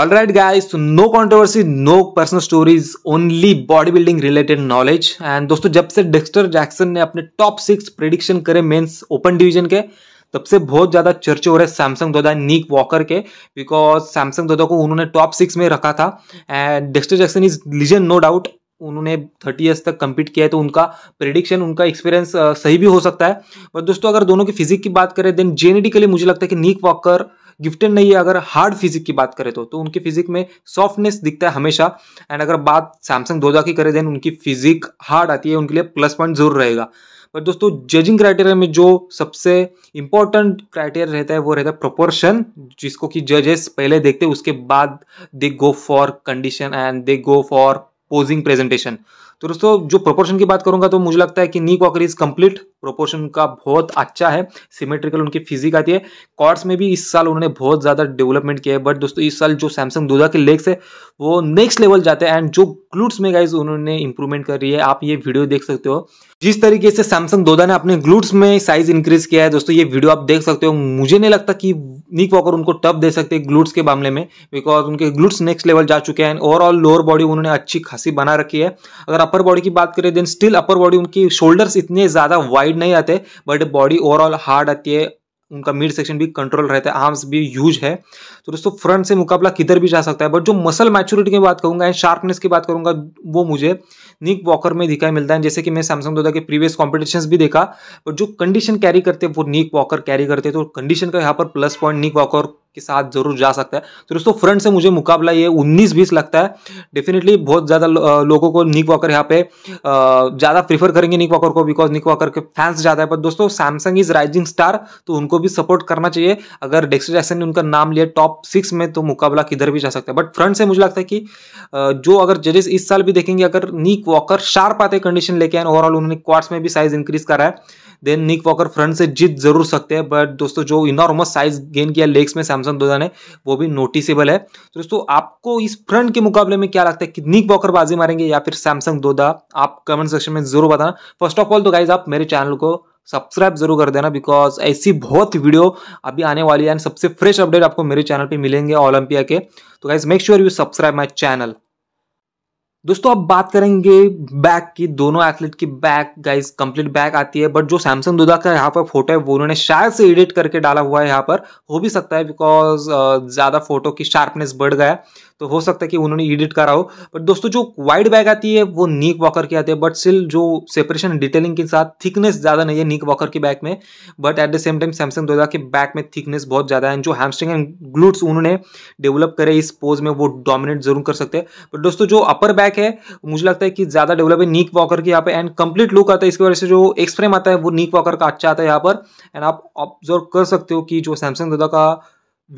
all right guys no controversy no personal stories only body building related knowledge and दोस्तों जब से Dexter Jackson ने अपने top six prediction करे men's open division के तब से बहुत ज़्यादा चर्चे हो रहे हैं सैमसंग दोदा नीक वॉकर के बिकॉज सैमसंग दोदा को उन्होंने टॉप सिक्स में रखा था and Dexter Jackson is legend no doubt उन्होंने थर्टी ईयर्स तक कम्पीट किया है तो उनका प्रिडिक्शन उनका एक्सपीरियंस सही भी हो सकता है बट दोस्तों अगर दोनों की फिजिक की बात करें देन जेनेटिकली मुझे लगता है कि नीक वॉकर गिफ्टेड नहीं है अगर हार्ड फिजिक की बात करें तो तो उनके फिजिक में सॉफ्टनेस दिखता है हमेशा एंड अगर बात सैमसंग धोजा की करें देन उनकी फिजिक हार्ड आती है उनके लिए प्लस पॉइंट जरूर रहेगा बट दोस्तों जजिंग क्राइटेरिया में जो सबसे इंपॉर्टेंट क्राइटेरिया रहता है वो रहता है प्रोपोर्शन जिसको कि जजेस पहले देखते हैं उसके बाद they go for condition and they go for posing presentation तो दोस्तों जो प्रोपोर्शन की बात करूंगा तो मुझे लगता है कि Nick Walker is complete proportion उनका बहुत अच्छा है सिमेट्रिकल उनकी फिजिक आती है कॉर्ड्स में भी इस साल उन्होंने बहुत ज़्यादा डेवलपमेंट किया है बट दोस्तों इस साल जो सैमसंग दूधा के लेग्स है वो नेक्स्ट लेवल जाते हैं एंड जो ग्लूट्स में गाइज उन्होंने इंप्रूवमेंट कर रही है आप ये वीडियो देख सकते हो जिस तरीके से सैमसंग दोदा ने अपने ग्लूट्स में साइज इंक्रीज किया है दोस्तों ये वीडियो आप देख सकते हो मुझे नहीं लगता कि निक वॉकर उनको टप दे सकते ग्लूट्स के मामले में बिकॉज उनके ग्लूट्स नेक्स्ट लेवल जा चुके हैं ओवरऑल लोअर बॉडी उन्होंने अच्छी खासी बना रखी है अगर अपर बॉडी की बात करें देन स्टिल अपर बॉडी उनकी शोल्डर्स इतने ज़्यादा वाइड वाइड नहीं आते बट बॉडी ओवरऑल हार्ड आती है उनका मिड सेक्शन भी कंट्रोल रहता है आर्म्स भी यूज है तो दोस्तों फ्रंट से मुकाबला किधर भी जा सकता है बट जो मसल मैच्योरिटी की बात करूंगा एंड शार्पनेस की बात करूंगा वो मुझे निक वॉकर में दिखाई मिलता है जैसे कि मैं सैमसंग दो के प्रीवियस कॉम्पिटिशन भी देखा बट जो कंडीशन कैरी करते हैं वो निक वॉकर कैरी करते हैं तो कंडीशन का यहाँ पर प्लस पॉइंट निक वॉकर के साथ जरूर जा सकता है तो दोस्तों फ्रंट से मुझे मुकाबला ये उन्नीस बीस लगता है डेफिनेटली बहुत ज़्यादा लोगों को निक वॉकर यहाँ पे ज़्यादा प्रीफर करेंगे निक वॉकर को बिकॉज निक वॉकर के फैंस ज़्यादा है पर दोस्तों सैमसंग इज राइजिंग स्टार तो उनको भी सपोर्ट करना चाहिए अगर डेक्सटर जैक्सन ने उनका नाम लिया टॉप सिक्स में तो मुकाबला किधर भी जा सकता है बट फ्रंट से मुझे लगता है कि जो अगर जजेस इस साल भी देखेंगे अगर निक वॉकर शार्प आते कंडीशन लेके आए ओवरऑल उन्होंने क्वार्स में भी साइज इंक्रीज करा है देन निक वॉकर फ्रंट से जीत जरूर सकते हैं बट दोस्तों जो इनॉर्मस साइज गेन किया लेग्स में सैमसंग सैमसंग दो है वो भी नोटिसेबल है तो दोस्तों आपको इस फ्रंट के मुकाबले में क्या लगता है कितनी बॉकर बाजी मारेंगे या फिर सैमसंग दो आप कमेंट सेक्शन में जरूर बताना फर्स्ट ऑफ ऑल तो गाइज आप मेरे चैनल को सब्सक्राइब जरूर कर देना बिकॉज ऐसी बहुत वीडियो अभी आने वाली है एंड सबसे फ्रेश अपडेट आपको मेरे चैनल पे मिलेंगे ओलंपिया के तो guys make sure you subscribe my channel दोस्तों अब बात करेंगे बैक की दोनों एथलीट की बैक गाइस कंप्लीट बैक आती है बट जो सैमसंग दुदा का यहाँ पर फोटो है वो उन्होंने शायद से एडिट करके डाला हुआ है यहाँ पर हो भी सकता है बिकॉज ज़्यादा फोटो की शार्पनेस बढ़ गया तो हो सकता है कि उन्होंने एडिट करा हो बट दोस्तों जो वाइड बैग आती है वो नीक वॉकर की आती है बट स्टिल जो सेपरेशन डिटेलिंग के साथ थिकनेस ज़्यादा नहीं है नीक वॉकर की बैक में but at the same time Samson Dauda के बैक में थिकनेस बहुत ज़्यादा है जो हैमस्ट्रिंग एंड ग्लूट्स उन्होंने डेवलप करे इस पोज में वो डोमिनेट जरूर कर सकते हैं बट दोस्तों जो अपर बैग बैक है मुझे लगता है कि ज्यादा डेवलप है नीक वॉकर की यहाँ पे एंड कंप्लीट लुक आता है इसकी वजह से जो एक्स फ्रेम आता है वो नीक वॉकर का अच्छा आता है यहाँ पर एंड आप ऑब्जर्व कर सकते हो कि जो सैमसंग दादा का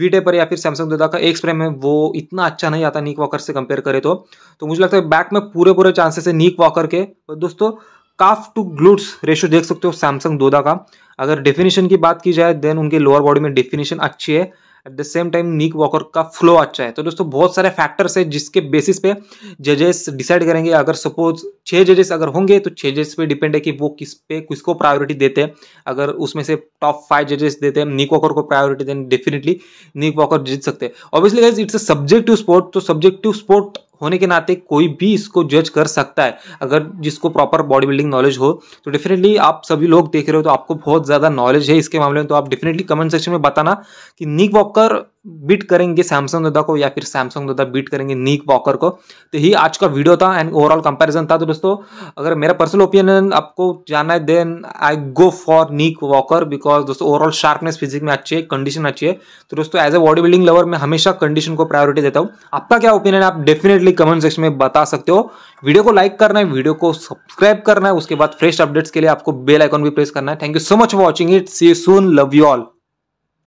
वीटे पर या फिर सैमसंग दादा का एक्स फ्रेम है वो इतना अच्छा नहीं आता नीक वॉकर से कंपेयर करें तो तो मुझे लगता है बैक में पूरे पूरे चांसेस है नीक वॉकर के और दोस्तों काफ टू ग्लूट्स रेशियो देख सकते हो सैमसंग दोदा का अगर डेफिनेशन की बात की जाए देन उनके लोअर बॉडी में डेफिनेशन अच्छी है at the same time Nick Walker का फ्लो अच्छा है तो दोस्तों बहुत सारे फैक्टर्स है जिसके बेसिस पे जजेस डिसाइड करेंगे अगर सपोज छः जजेस अगर होंगे तो छः जजेस पे डिपेंड है कि वो किस पे किसको प्रायोरिटी देते हैं अगर उसमें से टॉप फाइव जजेस देते हैं निक वॉकर को priority then definitely Nick Walker जीत सकते हैं obviously guys it's a subjective sport तो सब्जेक्टिव स्पोर्ट होने के नाते कोई भी इसको जज कर सकता है अगर जिसको प्रॉपर बॉडी बिल्डिंग नॉलेज हो तो डेफिनेटली आप सभी लोग देख रहे हो तो आपको बहुत ज़्यादा नॉलेज है इसके मामले में तो आप डेफिनेटली कमेंट सेक्शन में बताना कि निक वॉकर बीट करेंगे सैमसंग दादा को या फिर सैमसंग दादा बीट करेंगे नीक वॉकर को तो ही आज का वीडियो था एंड ओवरऑल कंपैरिजन था तो दोस्तों अगर मेरा पर्सनल ओपिनियन आपको जानना है then I go for Nick Walker because दोस्तों ओवरऑल शार्पनेस फिजिक में अच्छी है कंडीशन अच्छी है तो दोस्तों as a body building lover मैं हमेशा कंडीशन को प्रायोरिटी देता हूँ आपका क्या ओपिनियन आप डेफिनेटली कमेंट सेक्शन में बता सकते हो वीडियो को लाइक करना है वीडियो को सब्सक्राइब करना है उसके बाद फ्रेश अपडेट्स के लिए आपको बेल आइकॉन भी प्रेस करना है thank you so much for watching it see soon love you all